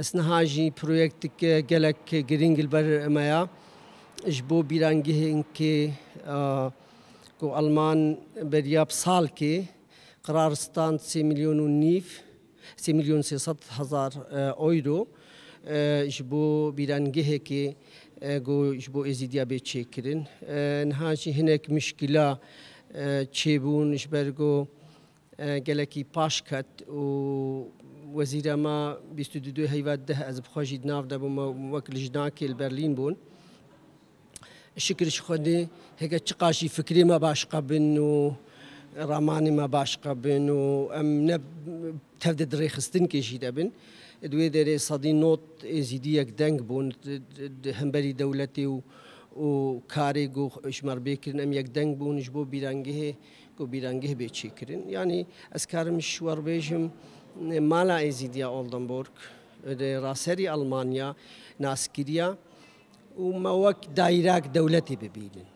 اسنها جی پرویکت که گلک گرینگل بر امیا جبو بیرانگی این که کو آلمان بریاب سال که قرارستان سی میلیون و نیف سی میلیون سی ست هزار اویرو جبو بیرانگی که گو جبو ازیدیا به چکرین نها جی هنک مشکلا چیبون جبرگو گلکی پاش کت و وەزیرە ما 22 هەیوات ده ئەز بخۆشی ناودا بوومە وەک لیژناکیل بەرلین بوون. شکرش خودی هەگە چ قاشی فکری مە باشقە بن و ڕامانی مە باشقە بن و ئەم تەفدە درێخستن کێشی دەبن. دوێ دەرێ سەدی نۆت ئێزیدیەک دەنگ بوون هەمبەری دەولەتی و و کارێک و ژمار بێکردن ئەم یەک دەنگ بوونش بۆ بیرانگەهێ و بیرانگەه بێچیکردن. ینی ئەسکارم شوەڕبێژم mala Ezidiya Oldenburg, راسەری ئەلمانیا ناسکریا و مەوەک دایراک دەولەتی ببینن